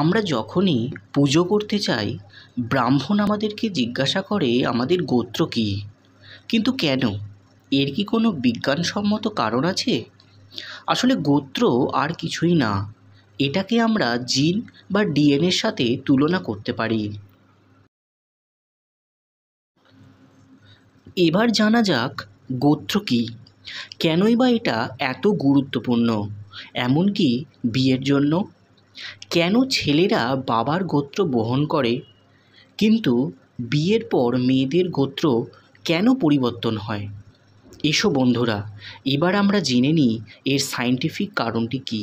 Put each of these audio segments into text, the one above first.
আমরা যখনই পুজো করতে চাই ব্রাহ্মণ আমাদেরকে জিজ্ঞাসা করে আমাদের গোত্র কী কিন্তু কেন এর কি কোনো বিজ্ঞানসম্মত কারণ আছে আসলে গোত্র আর কিছুই না এটাকে আমরা জিন বা ডিএনএর সাথে তুলনা করতে পারি এবার জানা যাক গোত্র কী কেনই বা এটা এত গুরুত্বপূর্ণ এমনকি বিয়ের জন্য কেন ছেলেরা বাবার গোত্র বহন করে কিন্তু বিয়ের পর মেয়েদের গোত্র কেন পরিবর্তন হয় এসো বন্ধুরা এবার আমরা জেনে নিই এর সাইন্টিফিক কারণটি কী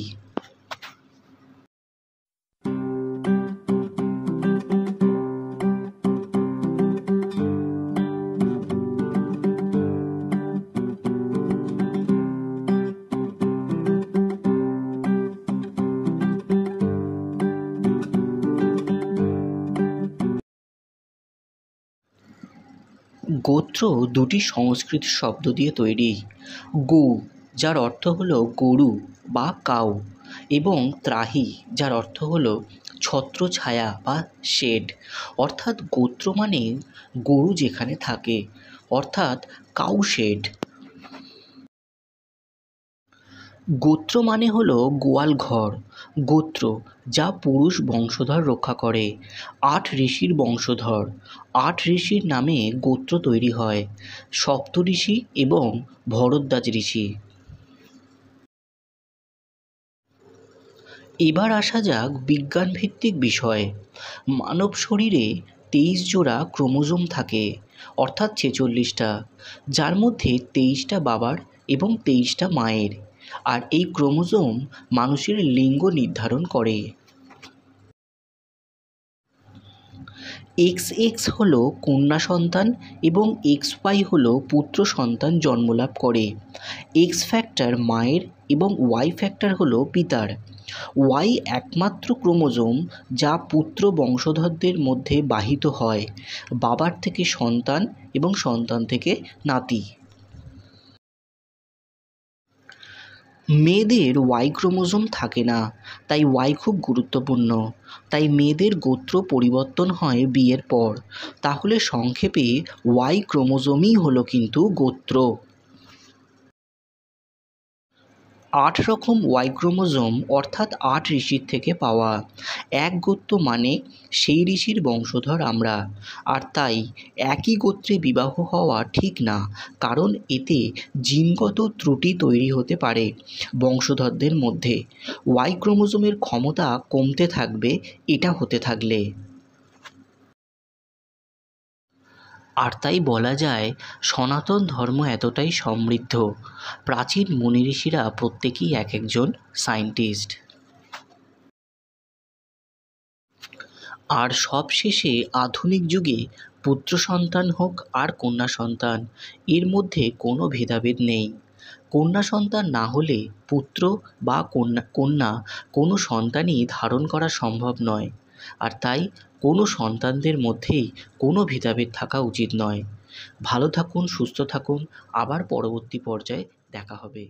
গোত্র দুটি সংস্কৃত শব্দ দিয়ে তৈরি গো যার অর্থ হলো গরু বা কাউ এবং ত্রাহি যার অর্থ হলো ছত্র ছায়া বা শেড অর্থাৎ গোত্র মানে গরু যেখানে থাকে অর্থাৎ কাউ শেড গোত্র মানে হল গোয়াল ঘর গোত্র যা পুরুষ বংশধর রক্ষা করে আট ঋষির বংশধর আট ঋষির নামে গোত্র তৈরি হয় সপ্ত ঋষি এবং ভরদ্বাজ ঋষি এবার আসা যাক বিজ্ঞানভিত্তিক বিষয় মানব শরীরে তেইশ জোড়া ক্রোমোজোম থাকে অর্থাৎ ছেচল্লিশটা যার মধ্যে তেইশটা বাবার এবং তেইশটা মায়ের আর এই ক্রোমোজোম মানুষের লিঙ্গ নির্ধারণ করে এক্স এক্স হলো কন্যা সন্তান এবং এক্স ওয়াই হলো পুত্র সন্তান জন্মলাভ করে এক্স ফ্যাক্টর মায়ের এবং ওয়াই ফ্যাক্টর হলো পিতার ওয়াই একমাত্র ক্রোমোজোম যা পুত্র বংশধরদের মধ্যে বাহিত হয় বাবার থেকে সন্তান এবং সন্তান থেকে নাতি মেয়েদের ওয়াই ক্রোমোজোম থাকে না তাই ওয়াই খুব গুরুত্বপূর্ণ তাই মেয়েদের গোত্র পরিবর্তন হয় বিয়ের পর তাহলে সংক্ষেপে ওয়াই ক্রোমোজোমই হলো কিন্তু গোত্র আট রকম ওয়াই ক্রোমোজোম অর্থাৎ আট ঋষির থেকে পাওয়া এক গোত্র মানে সেই ঋষির বংশধর আমরা আর তাই একই গোত্রে বিবাহ হওয়া ঠিক না কারণ এতে জিনগত ত্রুটি তৈরি হতে পারে বংশধরদের মধ্যে ওয়াই ক্রোমোজোমের ক্ষমতা কমতে থাকবে এটা হতে থাকলে আর তাই বলা যায় সনাতন ধর্ম এতটাই সমৃদ্ধ প্রাচীন মুনি ঋষিরা প্রত্যেকেই এক একজন সায়েন্টিস্ট আর সবশেষে আধুনিক যুগে পুত্র সন্তান হোক আর কন্যা সন্তান এর মধ্যে কোনো ভেদাভেদ নেই কন্যা সন্তান না হলে পুত্র বা কন্যা কন্যা কোনো সন্তানই ধারণ করা সম্ভব নয় আর তাই কোনো সন্তানদের মধ্যেই কোনো ভেদাভেদ থাকা উচিত নয় ভালো থাকুন সুস্থ থাকুন আবার পরবর্তী পর্যায়ে দেখা হবে